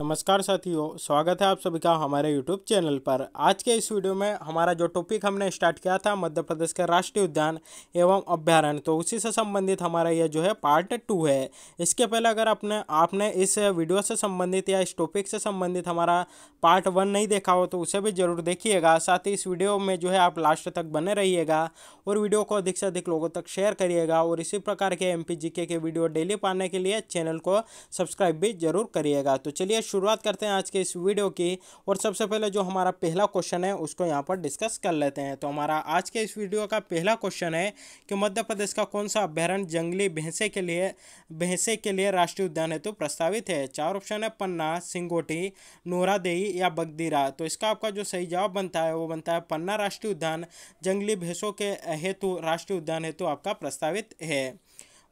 नमस्कार साथियों स्वागत है आप सभी का हमारे यूट्यूब चैनल पर आज के इस वीडियो में हमारा जो टॉपिक हमने स्टार्ट किया था मध्य प्रदेश के राष्ट्रीय उद्यान एवं अभ्यारण्य तो उसी से संबंधित हमारा यह जो है पार्ट टू है इसके पहले अगर आपने आपने इस वीडियो से संबंधित या इस टॉपिक से संबंधित हमारा पार्ट वन नहीं देखा हो तो उसे भी जरूर देखिएगा साथ ही इस वीडियो में जो है आप लास्ट तक बने रहिएगा और वीडियो को अधिक से अधिक लोगों तक शेयर करिएगा और इसी प्रकार के एम के वीडियो डेली पाने के लिए चैनल को सब्सक्राइब भी जरूर करिएगा तो चलिए शुरुआत करते हैं आज के इस वीडियो की और सबसे पहले जो हमारा पहला क्वेश्चन है उसको यहाँ पर डिस्कस कर लेते हैं तो हमारा आज के इस वीडियो का पहला क्वेश्चन है कि मध्य प्रदेश का कौन सा अभ्यारण जंगली भैंसे के लिए भैंसे के लिए राष्ट्रीय उद्यान हेतु तो प्रस्तावित है चार ऑप्शन है पन्ना सिंगोटी नोरादेई या बगदीरा तो इसका आपका जो सही जवाब बनता है वो बनता है पन्ना राष्ट्रीय उद्यान जंगली भैंसों के हेतु राष्ट्रीय उद्यान हेतु आपका प्रस्तावित है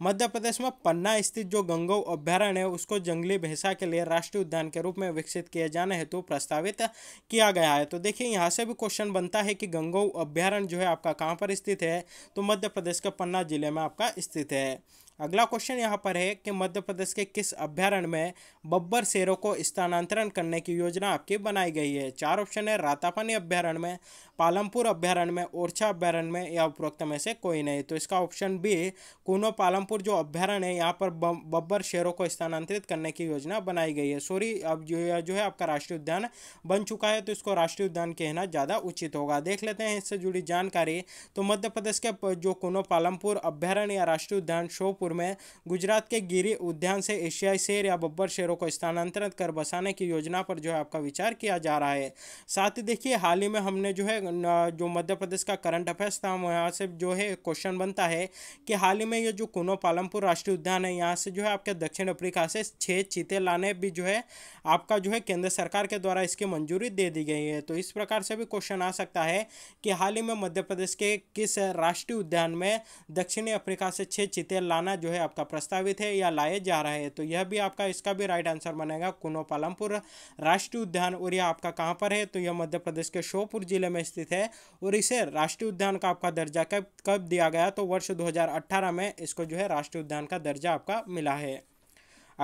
मध्य प्रदेश में पन्ना स्थित जो गंगो अभ्यारण्य है उसको जंगली भैंसा के लिए राष्ट्रीय उद्यान के रूप में विकसित किए जाने हेतु प्रस्तावित किया गया है तो देखिए यहाँ से भी क्वेश्चन बनता है कि गंगो अभ्यारण्य जो है आपका कहाँ पर स्थित है तो मध्य प्रदेश के पन्ना जिले में आपका स्थित है अगला क्वेश्चन यहाँ पर है कि मध्य प्रदेश के किस अभ्यारण्य में बब्बर शेरों को स्थानांतरण करने की योजना आपकी बनाई गई है चार ऑप्शन है रातापानी अभ्यारण्य में पालमपुर अभ्यारण्य में ओरछा अभ्यारण्य में या उपरोक्त में से कोई नहीं तो इसका ऑप्शन बी कूनो पालमपुर जो अभ्यारण्य है यहाँ पर बब्बर शेरों को स्थानांतरित करने की योजना बनाई गई है सॉरी अब जो, जो है आपका राष्ट्रीय उद्यान बन चुका है तो इसको राष्ट्रीय उद्यान कहना ज़्यादा उचित होगा देख लेते हैं इससे जुड़ी जानकारी तो मध्य प्रदेश के जो कुनो पालमपुर अभ्यारण्य या राष्ट्रीय उद्यान शोपुर में गुजरात के गिरी उद्यान से एशियाई शेर या बब्बर शेरों को स्थानांतरित कर बसाने की योजना पर जो है आपका विचार किया जा रहा है साथ ही देखिए हाल ही में हमने जो है जो मध्य प्रदेश का करंट अफेयर्स था यहाँ से जो है क्वेश्चन बनता है कि हाल ही में ये जो कुनो पालमपुर राष्ट्रीय उद्यान है यहाँ से जो है आपके दक्षिण अफ्रीका से छः चीते लाने भी जो है आपका जो है केंद्र सरकार के द्वारा इसकी मंजूरी दे दी गई है तो इस प्रकार से भी क्वेश्चन आ सकता है कि हाल ही में मध्य प्रदेश के किस राष्ट्रीय उद्यान में दक्षिणी अफ्रीका से छः चीते लाना जो है आपका प्रस्तावित है या लाए जा रहा है तो यह भी आपका इसका भी राइट आंसर बनेगा कुनो पालमपुर राष्ट्रीय उद्यान और यह आपका कहाँ पर है तो यह मध्य प्रदेश के शोपुर जिले में स्थित है और इसे राष्ट्रीय उद्यान का आपका दर्जा कब कब दिया गया तो वर्ष 2018 में इसको जो है राष्ट्रीय उद्यान का दर्जा आपका मिला है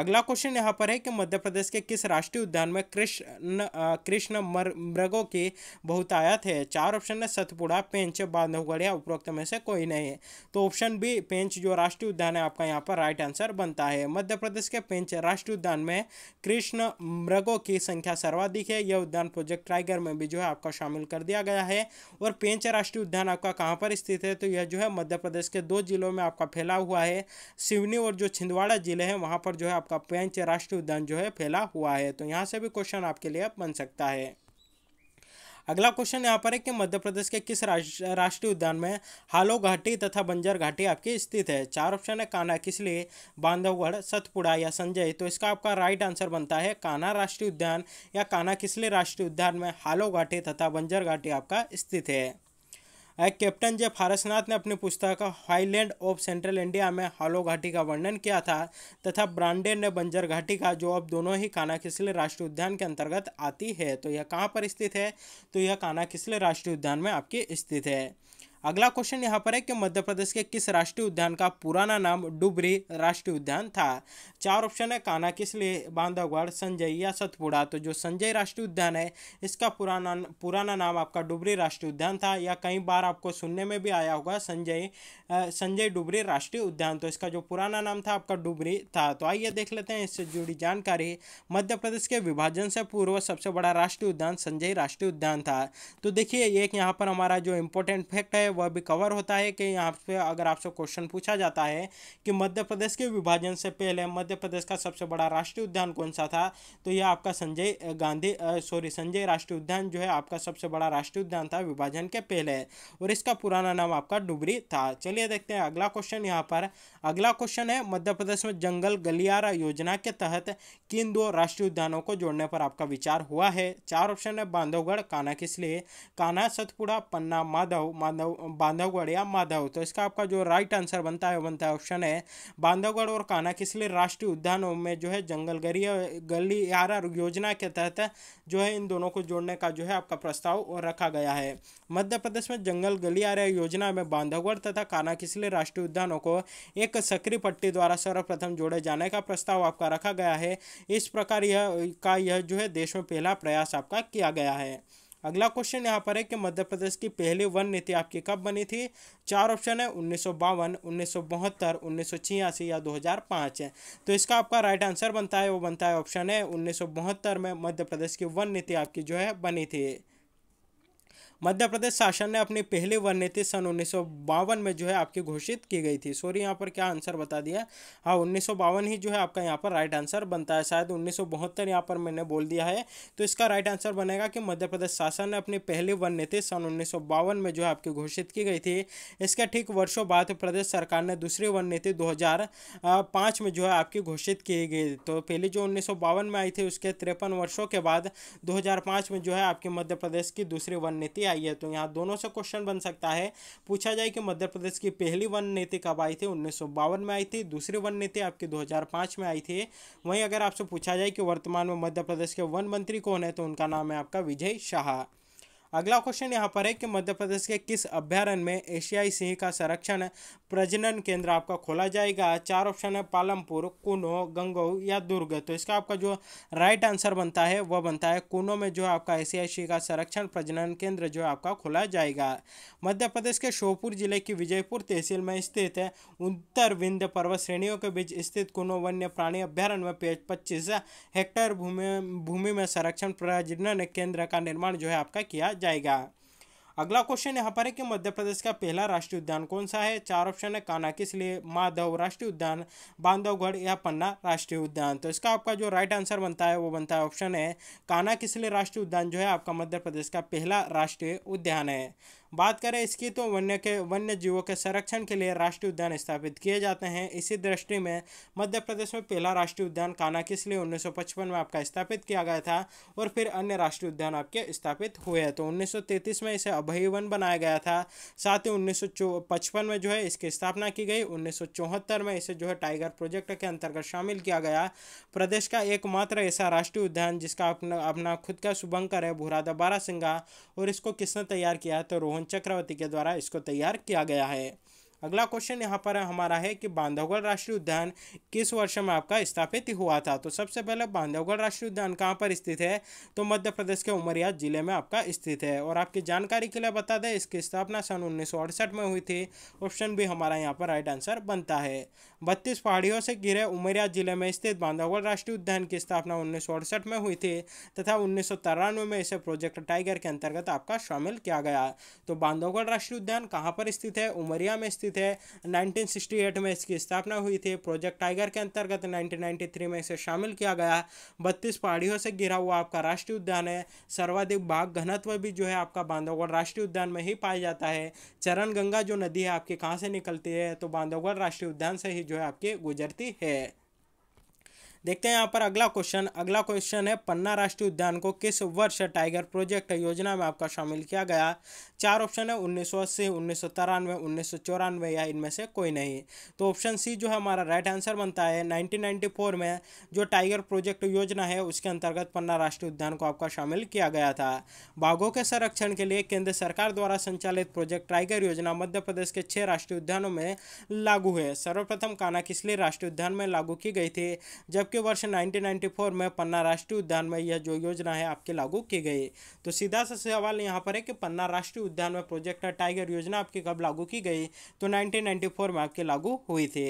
अगला क्वेश्चन यहाँ पर है कि मध्य प्रदेश के किस राष्ट्रीय उद्यान में कृष्ण कृष्ण मृगों के बहुतायत है चार ऑप्शन है सतपुड़ा पेंच बांधवगढ़िया उपरोक्त में से कोई नहीं है तो ऑप्शन बी पेंच जो राष्ट्रीय उद्यान है आपका यहाँ पर राइट आंसर बनता है मध्य प्रदेश के पेंच राष्ट्रीय उद्यान में कृष्ण मृगों की संख्या सर्वाधिक है यह उद्यान प्रोजेक्ट टाइगर में भी जो है आपका शामिल कर दिया गया है और पेंच राष्ट्रीय उद्यान आपका कहाँ पर स्थित है तो यह जो है मध्य प्रदेश के दो जिलों में आपका फैला हुआ है सिवनी और जो छिंदवाड़ा जिले हैं वहाँ पर जो है आपका पेंच राष्ट्रीय उद्यान जो है फैला हुआ है तो यहाँ से भी क्वेश्चन आपके लिए बन सकता है अगला क्वेश्चन यहाँ पर है कि मध्य प्रदेश के किस राष्ट्रीय उद्यान में हालो घाटी तथा बंजर घाटी आपकी स्थित है चार ऑप्शन है कान्हा किस लिए बांधवगढ़ सतपुड़ा या संजय तो इसका आपका राइट आंसर बनता है कान्हा राष्ट्रीय उद्यान या कान्हा किसले राष्ट्रीय उद्यान में हालो घाटी तथा बंजर घाटी आपका स्थित है कैप्टन जे फारसनाथ ने अपनी पुस्तक हाईलैंड ऑफ सेंट्रल इंडिया में हालो घाटी का वर्णन किया था तथा ब्रांडेड ने बंजर घाटी का जो अब दोनों ही काना किसले राष्ट्रीय उद्यान के अंतर्गत आती है तो यह कहाँ पर स्थित है तो यह काना किसले राष्ट्रीय उद्यान में आपकी स्थित है अगला क्वेश्चन यहाँ पर है कि मध्य प्रदेश के किस राष्ट्रीय उद्यान का पुराना नाम डुबरी राष्ट्रीय उद्यान था चार ऑप्शन है काना लिए बांधवगढ़ संजय या सतपुड़ा तो जो संजय राष्ट्रीय उद्यान है इसका पुराना पुराना नाम आपका डुबरी राष्ट्रीय उद्यान था या कई बार आपको सुनने में भी आया होगा संजय संजय डुबरी राष्ट्रीय उद्यान तो इसका जो पुराना नाम था आपका डुबरी था तो आइए देख लेते हैं इससे जुड़ी जानकारी मध्य प्रदेश के विभाजन से पूर्व सबसे बड़ा राष्ट्रीय उद्यान संजय राष्ट्रीय उद्यान था तो देखिए एक यहाँ पर हमारा जो इम्पोर्टेंट फैक्ट है वह भी कवर होता है कि यहाँ पे अगर आपसे क्वेश्चन पूछा जाता है कि मध्य प्रदेश के विभाजन से पहले मध्य प्रदेश का सबसे बड़ा राष्ट्रीय उद्यान कौन सा था तो यह आपका संजय गांधी सॉरी संजय राष्ट्रीय उद्यान जो है आपका सबसे बड़ा राष्ट्रीय उद्यान था विभाजन के पहले और इसका पुराना नाम आपका डुबरी था चलिए देखते हैं अगला क्वेश्चन यहाँ पर अगला क्वेश्चन है मध्य प्रदेश में जंगल गलियारा योजना के तहत किन दो राष्ट्रीय उद्यानों को जोड़ने पर आपका विचार हुआ है चार ऑप्शन है बांधवगढ़ काना किसलिए काना सतपुड़ा पन्ना माधव माधव बांधवगढ़ या माधव तो इसका आपका जो राइट आंसर बनता है वो बनता है ऑप्शन है बांधवगढ़ और काना किस लिए राष्ट्रीय उद्यानों में जो है जंगल गरी आर योजना के तहत जो है इन दोनों को जोड़ने का जो है आपका प्रस्ताव रखा गया है मध्य प्रदेश में जंगल आर योजना में बांधवगढ़ तथा काना किस लिए राष्ट्रीय उद्यानों को एक सक्रिय पट्टी द्वारा सर्वप्रथम जोड़े जाने का प्रस्ताव आपका रखा गया है इस प्रकार यह का यह जो है देश में पहला प्रयास आपका किया गया है अगला क्वेश्चन यहाँ पर है कि मध्य प्रदेश की पहली वन नीति आपकी कब बनी थी चार ऑप्शन है उन्नीस सौ बावन उन्नीस सौ बहत्तर उन्नीस सौ छियासी या दो हज़ार पाँच है तो इसका आपका राइट आंसर बनता है वो बनता है ऑप्शन है उन्नीस सौ बहत्तर में मध्य प्रदेश की वन नीति आपकी जो है बनी थी मध्य प्रदेश शासन ने अपनी पहली वन नीति सन उन्नीस में जो है आपकी घोषित की गई थी सॉरी यहाँ पर क्या आंसर बता दिया हाँ उन्नीस ही जो है आपका यहाँ पर राइट आंसर बनता है शायद उन्नीस यहाँ पर मैंने बोल दिया है तो इसका राइट आंसर बनेगा कि मध्य प्रदेश शासन ने अपनी पहली वन नीति सन उन्नीस में जो है आपकी घोषित की गई थी इसके ठीक वर्षों बाद प्रदेश सरकार ने दूसरी वन नीति दो में जो है आपकी घोषित की गई तो पहली जो उन्नीस में आई थी उसके तिरपन वर्षों के बाद दो में जो है आपकी मध्य प्रदेश की दूसरी वन नीति आई है तो यहाँ दोनों से क्वेश्चन बन सकता है पूछा जाए कि मध्य प्रदेश की पहली वन नीति कब आई थी उन्नीस में आई थी दूसरी वन नीति आपकी दो में आई थी वहीं अगर आपसे पूछा जाए कि वर्तमान में मध्य प्रदेश के वन मंत्री कौन है तो उनका नाम है आपका विजय शाह अगला क्वेश्चन यहाँ पर है कि मध्य प्रदेश के किस अभ्यारण्य में एशियाई सिंह का संरक्षण प्रजनन केंद्र आपका खोला जाएगा चार ऑप्शन है पालमपुर कुनो गंगो या दुर्ग तो इसका आपका जो राइट आंसर बनता है वह बनता है कुनो में जो आपका एशियाई सिंह का संरक्षण प्रजनन केंद्र जो आपका खोला जाएगा मध्य प्रदेश के श्योपुर जिले की विजयपुर तहसील में स्थित है उत्तर विंध्य पर्वत श्रेणियों के बीच स्थित कुनो वन्य प्राणी अभ्यारण्य में पच्चीस हेक्टेयर भूमि भूमि में संरक्षण प्रजनन केंद्र का निर्माण जो है आपका किया जाएगा अगला क्वेश्चन यहाँ पर है कि मध्य प्रदेश का पहला राष्ट्रीय उद्यान कौन सा है चार ऑप्शन है काना किस लिए माधव राष्ट्रीय उद्यान बांधवगढ़ या पन्ना राष्ट्रीय उद्यान तो इसका आपका जो राइट आंसर बनता है वो बनता है ऑप्शन है काना किस लिए राष्ट्रीय उद्यान जो है आपका मध्य प्रदेश का पहला राष्ट्रीय उद्यान है बात करें इसकी तो वन्य के वन्य जीवों के संरक्षण के लिए राष्ट्रीय उद्यान स्थापित किए जाते हैं इसी दृष्टि में मध्य प्रदेश में पहला राष्ट्रीय उद्यान काना किस लिए उन्नीस में आपका स्थापित किया गया था और फिर अन्य राष्ट्रीय उद्यान आपके स्थापित हुए हैं तो उन्नीस में इसे अभय वन बनाया गया था साथ ही उन्नीस में जो है इसकी स्थापना की गई उन्नीस में इसे जो है टाइगर प्रोजेक्ट के अंतर्गत शामिल किया गया प्रदेश का एकमात्र ऐसा राष्ट्रीय उद्यान जिसका अपना अपना खुद का शुभंकर है भूरादा बारा और इसको किसने तैयार किया तो रोहन मोहन चक्रवर्ती के द्वारा इसको तैयार किया गया है अगला क्वेश्चन यहाँ पर हमारा है कि बांधवगढ़ राष्ट्रीय उद्यान किस वर्ष में आपका स्थापित हुआ था तो सबसे पहले बांधवगढ़ राष्ट्रीय उद्यान कहाँ पर स्थित है तो मध्य प्रदेश के उमरिया जिले में आपका स्थित है और आपकी जानकारी के लिए बता दें इसकी स्थापना सन उन्नीस में हुई थी ऑप्शन भी हमारा यहाँ पर राइट आंसर बनता है बत्तीस पहाड़ियों से घिरे उमरिया जिले में स्थित बांधवगढ़ राष्ट्रीय उद्यान की स्थापना उन्नीस में हुई थी तथा उन्नीस में इसे प्रोजेक्ट टाइगर के अंतर्गत आपका शामिल किया गया तो बांधवगढ़ राष्ट्रीय उद्यान कहाँ पर स्थित है उमरिया में स्थित है नाइनटीन में इसकी स्थापना हुई थी प्रोजेक्ट टाइगर के अंतर्गत नाइनटीन में इसे शामिल किया गया बत्तीस पहाड़ियों से घिरा हुआ आपका राष्ट्रीय उद्यान है सर्वाधिक बाघ घनत्व भी जो है आपका बांधवगढ़ राष्ट्रीय उद्यान में ही पाया जाता है चरण गंगा जो नदी है आपकी कहाँ से निकलती है तो बांधवगढ़ राष्ट्रीय उद्यान से ही जो है आपकी गुजरती है देखते हैं यहाँ पर अगला क्वेश्चन अगला क्वेश्चन है पन्ना राष्ट्रीय उद्यान को किस वर्ष टाइगर प्रोजेक्ट योजना में आपका शामिल किया गया चार ऑप्शन है उन्नीस सौ अस्सी उन्नीस सौ तिरानवे उन्नीस सौ चौरानवे या इनमें से कोई नहीं तो ऑप्शन सी जो है हमारा राइट आंसर बनता है 1994 में जो टाइगर प्रोजेक्ट योजना है उसके अंतर्गत पन्ना राष्ट्रीय उद्यान को आपका शामिल किया गया था बाघों के संरक्षण के लिए केंद्र सरकार द्वारा संचालित प्रोजेक्ट टाइगर योजना मध्य प्रदेश के छह राष्ट्रीय उद्यानों में लागू है सर्वप्रथम काना किसलिए राष्ट्रीय उद्यान में लागू की गई थी जबकि वर्ष फोर में पन्ना राष्ट्रीय उद्यान में यह जो योजना है आपकी लागू की गई तो सीधा सा सवाल यहाँ पर है कि पन्ना राष्ट्रीय उद्यान व प्रोजेक्ट टाइगर योजना आपकी कब लागू की गई तो नाइनटीन में आपके लागू हुई थी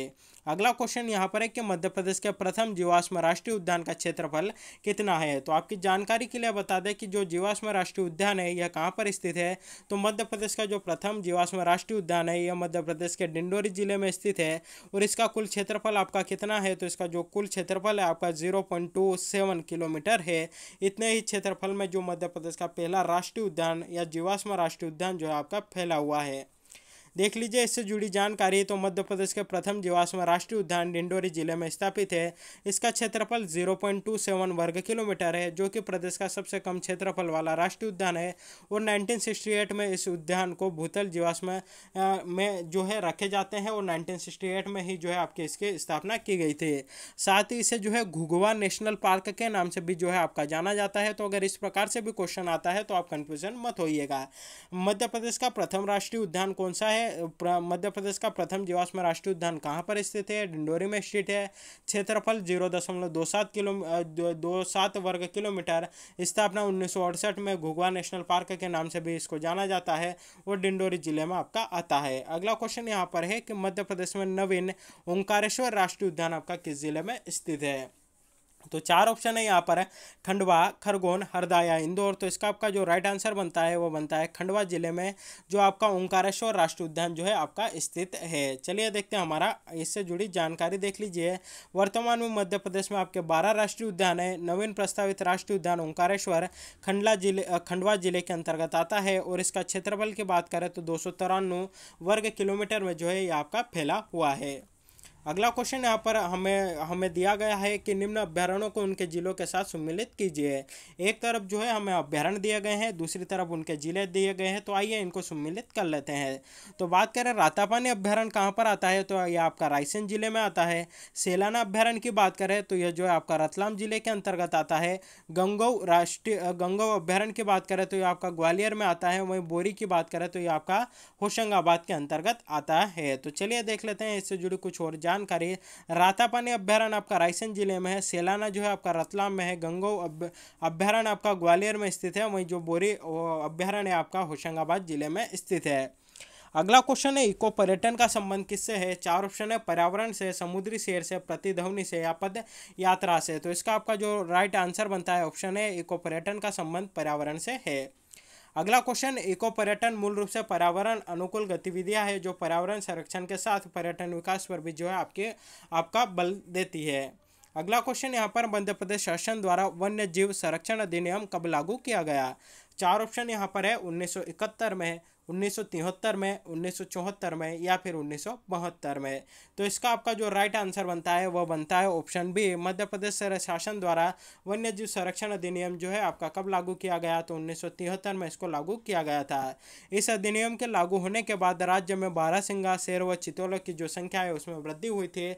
अगला क्वेश्चन यहाँ पर है कि मध्य प्रदेश के प्रथम जीवाश्म राष्ट्रीय उद्यान का क्षेत्रफल कितना है तो आपकी जानकारी के लिए बता दें कि जो जीवाश्म राष्ट्रीय उद्यान है यह कहाँ पर स्थित है तो मध्य प्रदेश का जो प्रथम जीवाश्म राष्ट्रीय उद्यान है यह मध्य प्रदेश के डिंडोरी जिले में स्थित है और इसका कुल क्षेत्रफल आपका कितना है तो इसका जो कुल क्षेत्रफल है आपका zero point two seven kilometre है इतने ही क्षेत्रफल में जो मध्य प्रदेश का पहला राष्ट्रीय उद्यान या जीवाश्म राष्ट्रीय उद्यान जो है आपका फैला हुआ है देख लीजिए इससे जुड़ी जानकारी तो मध्य प्रदेश के प्रथम जीवाश्म राष्ट्रीय उद्यान डिंडोरी जिले में स्थापित है इसका क्षेत्रफल 0.27 वर्ग किलोमीटर है जो कि प्रदेश का सबसे कम क्षेत्रफल वाला राष्ट्रीय उद्यान है और 1968 में इस उद्यान को भूतल जीवाश्म में जो है रखे जाते हैं और एट में ही जो है आपके इसकी स्थापना की गई थी साथ ही इसे जो है घुगवा नेशनल पार्क के नाम से भी जो है आपका जाना जाता है तो अगर इस प्रकार से भी क्वेश्चन आता है तो आप कन्फ्यूजन मत होइएगा मध्य प्रदेश का प्रथम राष्ट्रीय उद्यान कौन सा है है मध्य प्रदेश का प्रथम जीवाश्म राष्ट्रीय उद्यान कहाँ पर स्थित है डिंडोरी में स्थित है क्षेत्रफल जीरो दशमलव दो सात किलो दो, सात वर्ग किलोमीटर स्थापना उन्नीस में घुगवा नेशनल पार्क के नाम से भी इसको जाना जाता है और डिंडोरी जिले में आपका आता है अगला क्वेश्चन यहाँ पर है कि मध्य प्रदेश में नवीन ओंकारेश्वर राष्ट्रीय उद्यान आपका किस जिले में स्थित है तो चार ऑप्शन है यहाँ पर है खंडवा खरगोन हरदा या इंदौर तो इसका आपका जो राइट आंसर बनता है वो बनता है खंडवा जिले में जो आपका ओंकारेश्वर राष्ट्रीय उद्यान जो है आपका स्थित है चलिए देखते हैं हमारा इससे जुड़ी जानकारी देख लीजिए वर्तमान में मध्य प्रदेश में आपके बारह राष्ट्रीय उद्यान है नवीन प्रस्तावित राष्ट्रीय उद्यान ओंकारेश्वर खंडला जिले खंडवा जिले के अंतर्गत आता है और इसका क्षेत्रफल की बात करें तो दो वर्ग किलोमीटर में जो है ये आपका फैला हुआ है अगला क्वेश्चन यहाँ पर हमें हमें दिया गया है कि निम्न अभ्यारणों को उनके जिलों के साथ सम्मिलित कीजिए एक तरफ जो है हमें अभ्यारण दिए गए हैं दूसरी तरफ उनके जिले दिए गए हैं तो आइए इनको सम्मिलित कर लेते हैं तो बात करें रातापानी अभ्यारण कहाँ पर आता है तो यह आपका रायसेन जिले में आता है सेलाना अभ्यारण की बात करें तो यह जो है आपका रतलाम जिले के अंतर्गत आता है गंगव राष्ट्रीय गंगव अभ्यारण की बात करें तो यह आपका ग्वालियर में आता है वहीं बोरी की बात करें तो यह आपका होशंगाबाद के अंतर्गत आता है तो चलिए देख लेते हैं इससे जुड़ी कुछ और जानकारी रातापानी अभ्यारण्य आपका रायसेन जिले में है सेलाना जो है आपका रतलाम में है गंगो अभ्यारण्य आपका ग्वालियर में स्थित है वहीं जो बोरी अभ्यारण्य आपका होशंगाबाद जिले में स्थित है अगला क्वेश्चन है इको पर्यटन का संबंध किससे है चार ऑप्शन है पर्यावरण से समुद्री शेर से प्रतिध्वनि से या पद यात्रा से तो इसका आपका जो राइट आंसर बनता है ऑप्शन है इको पर्यटन का संबंध पर्यावरण से है अगला क्वेश्चन इको पर्यटन मूल रूप से पर्यावरण अनुकूल गतिविधियां है जो पर्यावरण संरक्षण के साथ पर्यटन विकास पर भी जो है आपके आपका बल देती है अगला क्वेश्चन यहाँ पर मध्य प्रदेश शासन द्वारा वन्य जीव संरक्षण अधिनियम कब लागू किया गया चार ऑप्शन यहाँ पर है उन्नीस में 1973 में 1974 में या फिर उन्नीस में तो इसका आपका जो राइट आंसर बनता है वह बनता है ऑप्शन बी मध्य प्रदेश शासन द्वारा वन्य जीव संरक्षण अधिनियम जो है आपका कब लागू किया गया तो 1973 में इसको लागू किया गया था इस अधिनियम के लागू होने के बाद राज्य में बारह सिंगा शेर व चितौलों की जो संख्या है उसमें वृद्धि हुई थी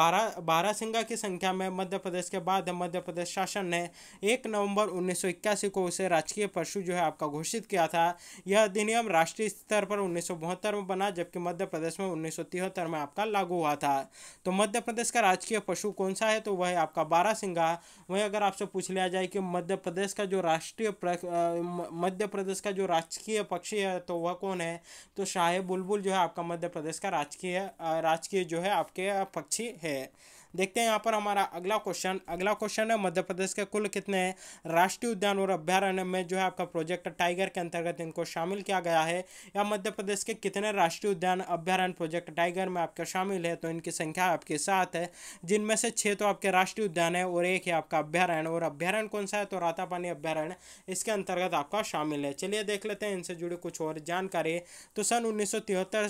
बारह बारह सिंगा की संख्या में मध्य प्रदेश के बाद मध्य प्रदेश शासन ने एक नवंबर उन्नीस को उसे राजकीय पशु जो है आपका घोषित किया था यह अधिनियम राष्ट्र राष्ट्रीय स्तर पर उन्नीस में बना जबकि मध्य प्रदेश में उन्नीस में आपका लागू हुआ था तो मध्य प्रदेश का राजकीय पशु कौन सा है तो वह आपका बारह सिंगा वहीं अगर आपसे पूछ लिया जाए कि मध्य प्रदेश का जो राष्ट्रीय मध्य प्रदेश का जो राजकीय पक्षी है तो वह कौन है तो शाह बुलबुल जो है आपका मध्य प्रदेश का राजकीय राजकीय जो है आपके पक्षी है देखते हैं यहाँ पर हमारा अगला क्वेश्चन अगला क्वेश्चन है मध्य प्रदेश के कुल कितने हैं राष्ट्रीय उद्यान और अभ्यारण्य में जो है आपका प्रोजेक्ट टाइगर के अंतर्गत इनको शामिल किया गया है या मध्य प्रदेश के कितने राष्ट्रीय उद्यान अभ्यारण्य प्रोजेक्ट टाइगर में आपका शामिल है तो इनकी संख्या आपके साथ है जिनमें से छः तो आपके राष्ट्रीय उद्यान है और एक है आपका अभ्यारण्य और अभ्यारण्य कौन सा है तो रातापानी अभ्यारण्य इसके अंतर्गत आपका शामिल है चलिए देख लेते हैं इनसे जुड़ी कुछ और जानकारी तो सन उन्नीस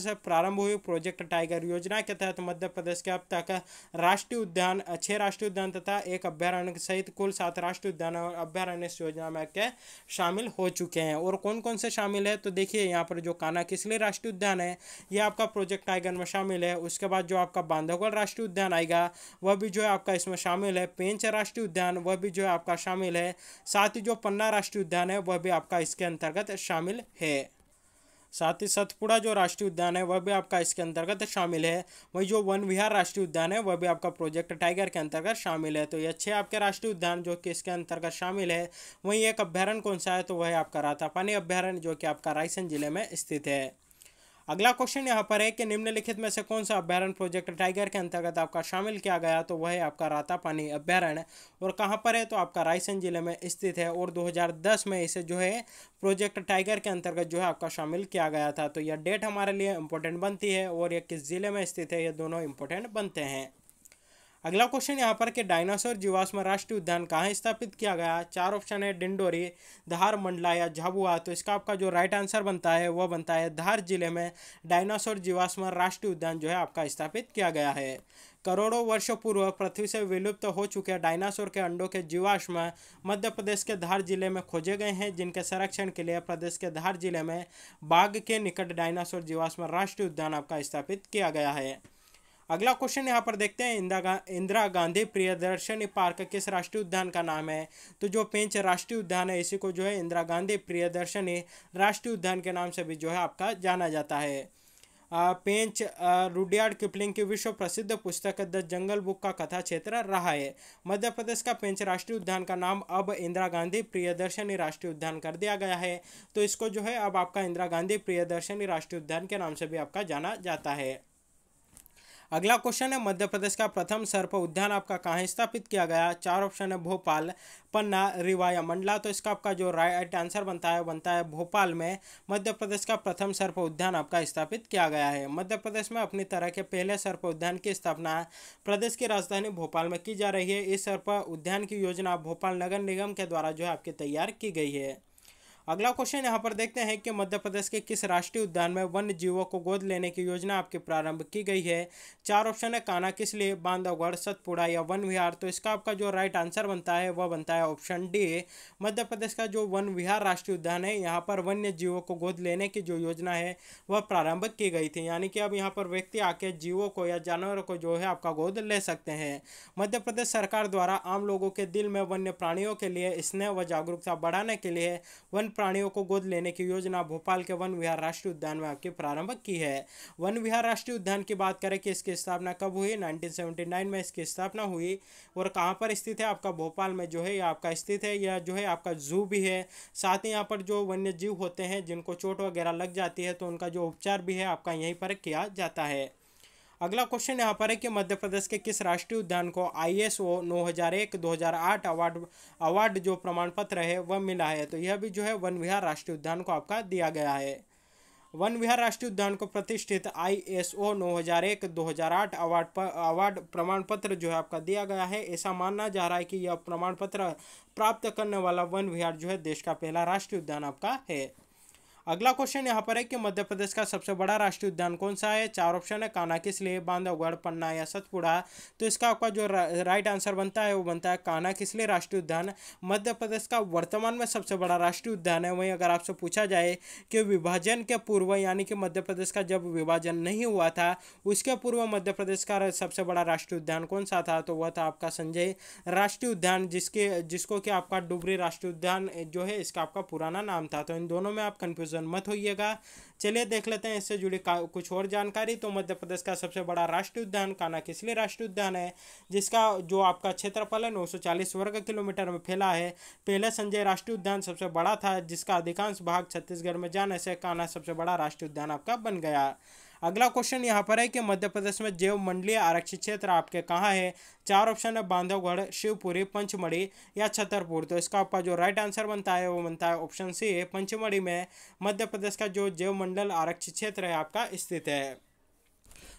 से प्रारंभ हुई प्रोजेक्ट टाइगर योजना के तहत मध्य प्रदेश के अब तक राष्ट्र राष्ट्रीय उद्यान छः राष्ट्रीय उद्यान तथा एक अभ्यारण्य सहित कुल सात राष्ट्रीय उद्यान और अभ्यारण्य इस योजना में के शामिल हो चुके हैं और कौन कौन से शामिल है तो देखिए यहाँ पर जो काना किसली राष्ट्रीय उद्यान है ये आपका प्रोजेक्ट टाइगर में शामिल है उसके बाद जो आपका बांधवगढ़ राष्ट्रीय उद्यान आएगा वह भी जो है आपका इसमें शामिल है पेंच राष्ट्रीय उद्यान वह भी जो है आपका शामिल है साथ ही जो पन्ना राष्ट्रीय उद्यान है वह भी आपका इसके अंतर्गत शामिल है साथ ही सतपुड़ा जो राष्ट्रीय उद्यान है वह भी आपका इसके अंतर्गत शामिल है वही जो वन विहार राष्ट्रीय उद्यान है वह भी आपका प्रोजेक्ट टाइगर के अंतर्गत शामिल है तो ये छः आपके राष्ट्रीय उद्यान जो कि इसके अंतर्गत शामिल है वहीं एक अभ्यारण्य कौन सा है तो वह आपका रातापानी अभ्यारण्य जो कि आपका रायसेन जिले में स्थित है अगला क्वेश्चन यहाँ पर है कि निम्नलिखित में से कौन सा अभ्यारण प्रोजेक्ट टाइगर के अंतर्गत आपका शामिल किया गया तो वह है आपका रातापानी अभ्यारण और कहाँ पर है तो आपका रायसेन जिले में स्थित है और 2010 में इसे जो है प्रोजेक्ट टाइगर के अंतर्गत जो है आपका शामिल किया गया था तो यह डेट हमारे लिए इम्पोर्टेंट बनती है और यह किस जिले में स्थित है यह दोनों इम्पोर्टेंट बनते हैं अगला क्वेश्चन यहाँ पर कि डायनासोर जीवाश्म राष्ट्रीय उद्यान कहाँ स्थापित किया गया चार ऑप्शन है डिंडोरी धार मंडला या झाबुआ तो इसका आपका जो राइट आंसर बनता है वह बनता है धार जिले में डायनासोर जीवाश्म राष्ट्रीय उद्यान जो है आपका स्थापित किया गया है करोड़ों वर्षों पूर्व पृथ्वी से विलुप्त हो चुके डायनासोर के अंडों के जीवाश्म मध्य प्रदेश के धार जिले में खोजे गए हैं जिनके संरक्षण के लिए प्रदेश के धार जिले में बाघ के निकट डायनासोर जीवाश्म राष्ट्रीय उद्यान आपका स्थापित किया गया है अगला क्वेश्चन यहाँ पर देखते हैं इंदिरा गा, इंदिरा गांधी प्रियदर्शनी पार्क किस राष्ट्रीय उद्यान का नाम है तो जो पेंच राष्ट्रीय उद्यान है इसी को जो है इंदिरा गांधी प्रियदर्शनी राष्ट्रीय उद्यान के नाम से भी जो है आपका जाना जाता है पेंच रुडियार्ड किपलिंग की विश्व प्रसिद्ध पुस्तक द जंगल बुक का कथा क्षेत्र रहा है मध्य प्रदेश का पेंच राष्ट्रीय उद्यान का नाम अब इंदिरा गांधी प्रियदर्शनी राष्ट्रीय उद्यान कर दिया गया है तो इसको जो है अब आपका इंदिरा गांधी प्रियदर्शनी राष्ट्रीय उद्यान के नाम से भी आपका जाना जाता है अगला क्वेश्चन है मध्य प्रदेश का प्रथम सर्प उद्यान आपका कहाँ स्थापित किया गया चार ऑप्शन है भोपाल पन्ना रिवा या मंडला तो इसका आपका जो राइट आंसर बनता है बनता है भोपाल में मध्य प्रदेश का प्रथम सर्प उद्यान आपका स्थापित किया गया है मध्य प्रदेश में अपनी तरह के पहले सर्प उद्यान की स्थापना प्रदेश की राजधानी भोपाल में की जा रही है इस सर्प उद्यान की योजना भोपाल नगर निगम के द्वारा जो है आपकी तैयार की गई है अगला क्वेश्चन यहाँ पर देखते हैं कि मध्य प्रदेश के किस राष्ट्रीय उद्यान में वन्य जीवों को गोद लेने की योजना आपके प्रारंभ की गई है चार ऑप्शन है काना किस लिए बांधवगढ़ सतपुड़ा या वन विहार तो इसका आपका जो राइट आंसर बनता है वह बनता है ऑप्शन डी मध्य प्रदेश का जो वन विहार राष्ट्रीय उद्यान है यहाँ पर वन्य जीवों को गोद लेने की जो योजना है वह प्रारंभ की गई थी यानी कि अब यहाँ पर व्यक्ति आके जीवों को या जानवरों को जो है आपका गोद ले सकते हैं मध्य प्रदेश सरकार द्वारा आम लोगों के दिल में वन्य प्राणियों के लिए स्नेह व जागरूकता बढ़ाने के लिए वन प्राणियों को गोद लेने की योजना भोपाल के वन विहार राष्ट्रीय उद्यान में आपकी प्रारंभ की है वन विहार राष्ट्रीय उद्यान की बात करें कि इसकी स्थापना कब हुई 1979 में इसकी स्थापना हुई और कहाँ पर स्थित है आपका भोपाल में जो है यह आपका स्थित है यह जो है आपका जू भी है साथ ही यहाँ पर जो वन्य जीव होते हैं जिनको चोट वगैरह लग जाती है तो उनका जो उपचार भी है आपका यहीं पर किया जाता है अगला क्वेश्चन यहाँ पर है कि मध्य प्रदेश के किस राष्ट्रीय उद्यान को आई एस ओ नौ हजार एक दो हजार आठ अवार्ड अवार्ड जो प्रमाण पत्र है वह मिला है तो यह भी जो है वन विहार राष्ट्रीय उद्यान को आपका दिया गया है वन विहार राष्ट्रीय उद्यान को प्रतिष्ठित आई एस ओ नौ हजार एक दो हजार आठ अवार्ड पर अवार्ड प्रमाण पत्र जो है आपका दिया गया है ऐसा मानना जा रहा है कि यह प्रमाण पत्र प्राप्त करने वाला वन विहार जो है देश का पहला राष्ट्रीय उद्यान आपका है अगला क्वेश्चन यहाँ पर है कि मध्य प्रदेश का सबसे बड़ा राष्ट्रीय उद्यान कौन सा है चार ऑप्शन है कानाकिस लिए बांधवगढ़ पन्ना या सतपुड़ा तो इसका आपका जो रा, राइट आंसर बनता है वो बनता है किस लिए राष्ट्रीय उद्यान मध्य प्रदेश का वर्तमान में सबसे बड़ा राष्ट्रीय उद्यान है वहीं अगर आपसे पूछा जाए कि विभाजन के पूर्व यानी कि मध्य प्रदेश का जब विभाजन नहीं हुआ था उसके पूर्व मध्य प्रदेश का सबसे बड़ा राष्ट्रीय उद्यान कौन सा था तो वह था आपका संजय राष्ट्रीय उद्यान जिसके जिसको कि आपका डुबरी राष्ट्रीय उद्यान जो है इसका आपका पुराना नाम था तो इन दोनों में आप कन्फ्यूज कंफ्यूजन मत होइएगा चलिए देख लेते हैं इससे जुड़ी कुछ और जानकारी तो मध्य प्रदेश का सबसे बड़ा राष्ट्रीय उद्यान कान्हा किसली राष्ट्रीय उद्यान है जिसका जो आपका क्षेत्रफल है नौ वर्ग किलोमीटर में फैला है पहले संजय राष्ट्रीय उद्यान सबसे बड़ा था जिसका अधिकांश भाग छत्तीसगढ़ में जाने से काना सबसे बड़ा राष्ट्रीय उद्यान आपका बन गया अगला क्वेश्चन यहाँ पर है कि मध्य प्रदेश में जैव मंडलीय आरक्षित क्षेत्र आपके कहाँ है चार ऑप्शन है बांधवगढ़ शिवपुरी पंचमढ़ी या छतरपुर तो इसका आपका जो राइट आंसर बनता है वो बनता है ऑप्शन सी पंचमढ़ी में मध्य प्रदेश का जो जैव मंडल आरक्षित क्षेत्र है आपका स्थित है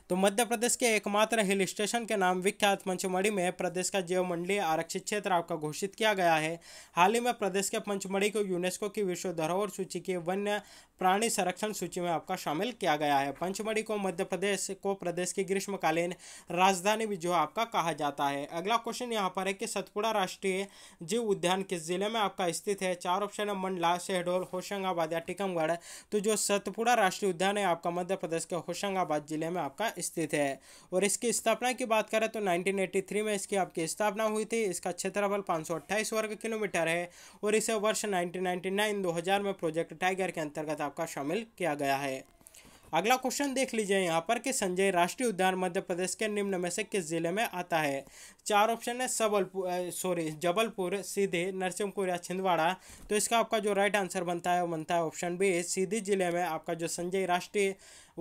तो मध्य प्रदेश के एकमात्र हिल स्टेशन के नाम विख्यात पंचमढ़ी में प्रदेश का जैव मंडलीय आरक्षित क्षेत्र आपका घोषित किया गया है हाल ही में प्रदेश के पंचमढ़ी को यूनेस्को की विश्व धरोहर सूची के वन्य प्राणी संरक्षण सूची में आपका शामिल किया गया है पंचमढ़ी को मध्य प्रदेश को प्रदेश की ग्रीष्मकालीन राजधानी भी जो आपका कहा जाता है अगला क्वेश्चन यहाँ पर है कि सतपुड़ा राष्ट्रीय जीव उद्यान किस जिले में आपका स्थित है चार ऑप्शन है मंडला शहडोल होशंगाबाद या टीकमगढ़ तो जो सतपुड़ा राष्ट्रीय उद्यान है आपका मध्य प्रदेश के होशंगाबाद जिले में आपका स्थित है और इसकी स्थापना की बात करें तो नाइनटीन में इसकी आपकी स्थापना हुई थी इसका क्षेत्रफल पाँच वर्ग किलोमीटर है और इसे वर्ष नाइनटीन नाइनटी में प्रोजेक्ट टाइगर के अंतर्गत किताब का शामिल किया गया है अगला क्वेश्चन देख लीजिए यहाँ पर कि संजय राष्ट्रीय उद्यान मध्य प्रदेश के निम्न में से किस जिले में आता है चार ऑप्शन है सबलपुर सॉरी जबलपुर सीधे नरसिंहपुर या छिंदवाड़ा तो इसका आपका जो राइट आंसर बनता है वो बनता है ऑप्शन बी सीधी जिले में आपका जो संजय राष्ट्रीय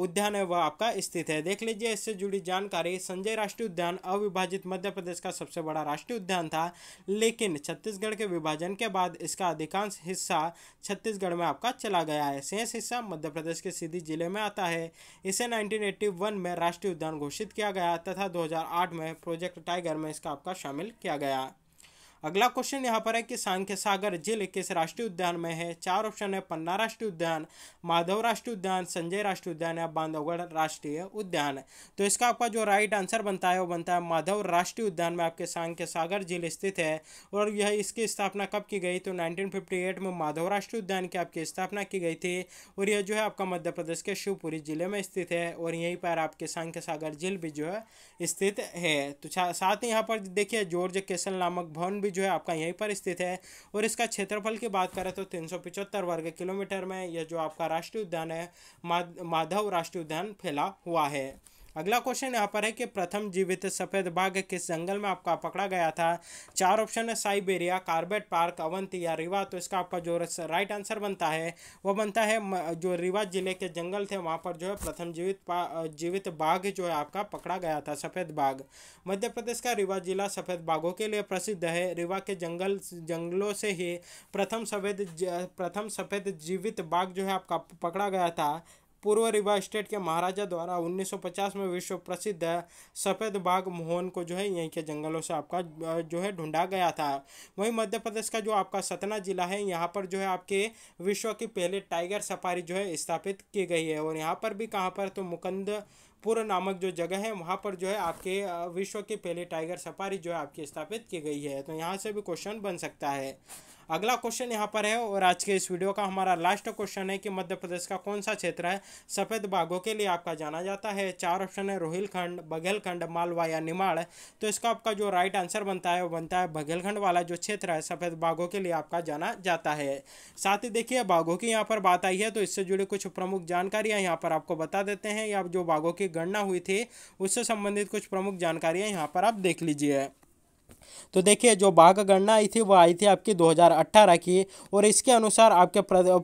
उद्यान है वह आपका स्थित है देख लीजिए इससे जुड़ी जानकारी संजय राष्ट्रीय उद्यान अविभाजित मध्य प्रदेश का सबसे बड़ा राष्ट्रीय उद्यान था लेकिन छत्तीसगढ़ के विभाजन के बाद इसका अधिकांश हिस्सा छत्तीसगढ़ में आपका चला गया है शेष हिस्सा मध्य प्रदेश के सीधी जिले में आता है इसे नाइनटीन में राष्ट्रीय उद्यान घोषित किया गया तथा दो में प्रोजेक्ट टाइगर में इसका आपका शामिल किया गया अगला क्वेश्चन यहाँ पर है कि सांख्य सागर जिले किस राष्ट्रीय उद्यान में है चार ऑप्शन है पन्ना राष्ट्रीय उद्यान माधव राष्ट्रीय उद्यान संजय राष्ट्रीय उद्यान या बांधवगढ़ राष्ट्रीय उद्यान तो इसका आपका जो राइट आंसर बनता है वो बनता है माधव राष्ट्रीय उद्यान में आपके सांख्य सागर जिले स्थित है और यह इसकी स्थापना कब की गई तो नाइनटीन में माधव राष्ट्रीय उद्यान की आपकी स्थापना की गई थी और यह जो है आपका मध्य प्रदेश के शिवपुरी जिले में स्थित है और यहीं पर आपके सांख्य सागर झील भी जो है स्थित है तो साथ ही यहाँ पर देखिए जॉर्ज केसल नामक भवन भी जो है आपका यहीं पर स्थित है और इसका क्षेत्रफल की बात करें तो तीन वर्ग किलोमीटर में यह जो आपका राष्ट्रीय उद्यान है माधव राष्ट्रीय उद्यान फैला हुआ है अगला क्वेश्चन यहाँ पर है कि प्रथम जीवित सफ़ेद बाघ किस जंगल में आपका पकड़ा गया था चार ऑप्शन है साइबेरिया कार्बेट पार्क अवंती या रिवा तो इसका आपका जो राइट आंसर बनता है वो बनता है जो रिवा जिले के जंगल थे वहाँ पर जो है प्रथम जीवित जीवित बाघ जो है आपका पकड़ा गया था सफ़ेद बाघ मध्य प्रदेश का रिवा जिला सफ़ेद बाघों के लिए प्रसिद्ध है रिवा के जंगल जंगलों से ही प्रथम सफ़ेद प्रथम सफ़ेद जीवित बाघ जो है आपका पकड़ा गया था पूर्व रिवा स्टेट के महाराजा द्वारा 1950 में विश्व प्रसिद्ध सफ़ेद बाघ मोहन को जो है यहीं के जंगलों से आपका जो है ढूंढा गया था वहीं मध्य प्रदेश का जो आपका सतना जिला है यहाँ पर जो है आपके विश्व की पहले टाइगर सफारी जो है स्थापित की गई है और यहाँ पर भी कहाँ पर तो मुकंद पूर्व नामक जो जगह है वहाँ पर जो है आपके विश्व की पहले टाइगर सफारी जो है आपकी स्थापित की गई है तो यहाँ से भी क्वेश्चन बन सकता है अगला क्वेश्चन यहाँ पर है और आज के इस वीडियो का हमारा लास्ट क्वेश्चन है कि मध्य प्रदेश का कौन सा क्षेत्र है सफ़ेद बाघों के लिए आपका जाना जाता है चार ऑप्शन है रोहिलखंड बघेलखंड मालवा या निमाड़ तो इसका आपका जो राइट आंसर बनता है वो बनता है बघेलखंड वाला जो क्षेत्र है सफ़ेद बाघों के लिए आपका जाना जाता है साथ ही देखिए बाघों की यहाँ पर बात आई है तो इससे जुड़ी कुछ प्रमुख जानकारियाँ यहाँ पर आपको बता देते हैं या जो बाघों की गणना हुई थी उससे संबंधित कुछ प्रमुख जानकारियाँ यहाँ पर आप देख लीजिए तो देखिए जो बाघ गणना आई थी वो आई थी आपकी 2018 की और इसके अनुसार आपके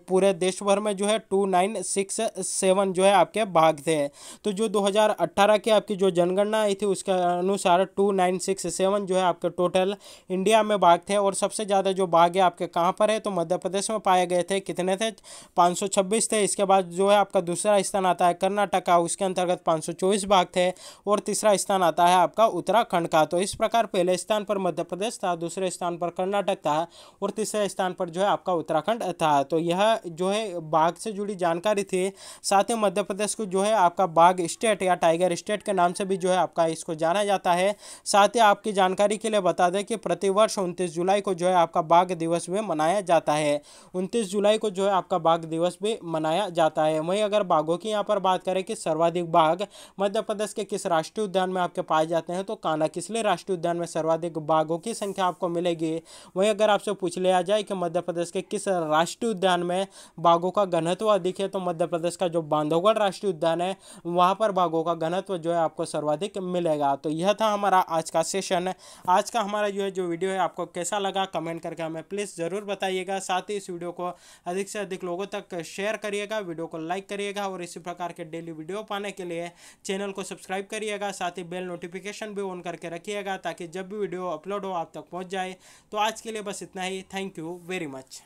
पूरे देश भर में जो है टू नाइन सिक्स सेवन जो है आपके भाग थे तो जो 2018 की आपकी जो जनगणना आई थी उसके अनुसार टू नाइन सिक्स सेवन जो है आपके टोटल इंडिया में भाग थे और सबसे ज़्यादा जो भाग है आपके कहाँ पर है तो मध्य प्रदेश में पाए गए थे कितने थे पाँच थे इसके बाद जो है आपका दूसरा स्थान आता है कर्नाटका उसके अंतर्गत पाँच भाग थे और तीसरा स्थान आता है आपका उत्तराखंड का तो इस प्रकार पहले स्थान पर मध्य प्रदेश था दूसरे स्थान पर कर्नाटक था और तीसरे स्थान पर जो है आपका उत्तराखंड था तो यह जो है बाघ से जुड़ी जानकारी थी साथ ही मध्य प्रदेश को जो है आपका बाघ स्टेट या टाइगर स्टेट के नाम से भी जो है आपका इसको जाना जाता है साथ ही आपकी जानकारी के लिए बता दें कि प्रतिवर्ष उनतीस जुलाई को जो है आपका बाघ दिवस भी मनाया जाता है उनतीस जुलाई को जो है आपका बाघ दिवस भी मनाया जाता है वहीं अगर बाघों की यहाँ पर बात करें कि सर्वाधिक बाघ मध्य प्रदेश के किस राष्ट्रीय उद्यान में आपके पाए जाते हैं तो काना किसले राष्ट्रीय उद्यान में सर्वाधिक बाघों की संख्या आपको मिलेगी वहीं अगर आपसे पूछ लिया जाए कि मध्य प्रदेश के किस राष्ट्रीय उद्यान में बाघों का घनत्व अधिक है तो मध्य प्रदेश का जो बांधवगढ़ राष्ट्रीय उद्यान है वहाँ पर बाघों का घनत्व जो है आपको सर्वाधिक मिलेगा तो यह था हमारा आज का सेशन आज का हमारा जो है जो वीडियो है आपको कैसा लगा कमेंट करके हमें प्लीज़ ज़रूर बताइएगा साथ ही इस वीडियो को अधिक से अधिक लोगों तक शेयर करिएगा वीडियो को लाइक करिएगा और इसी प्रकार के डेली वीडियो पाने के लिए चैनल को सब्सक्राइब करिएगा साथ ही बेल नोटिफिकेशन भी ऑन करके रखिएगा ताकि जब भी वीडियो अपलोड हो आप तक पहुँच जाए तो आज के लिए बस इतना ही थैंक यू वेरी मच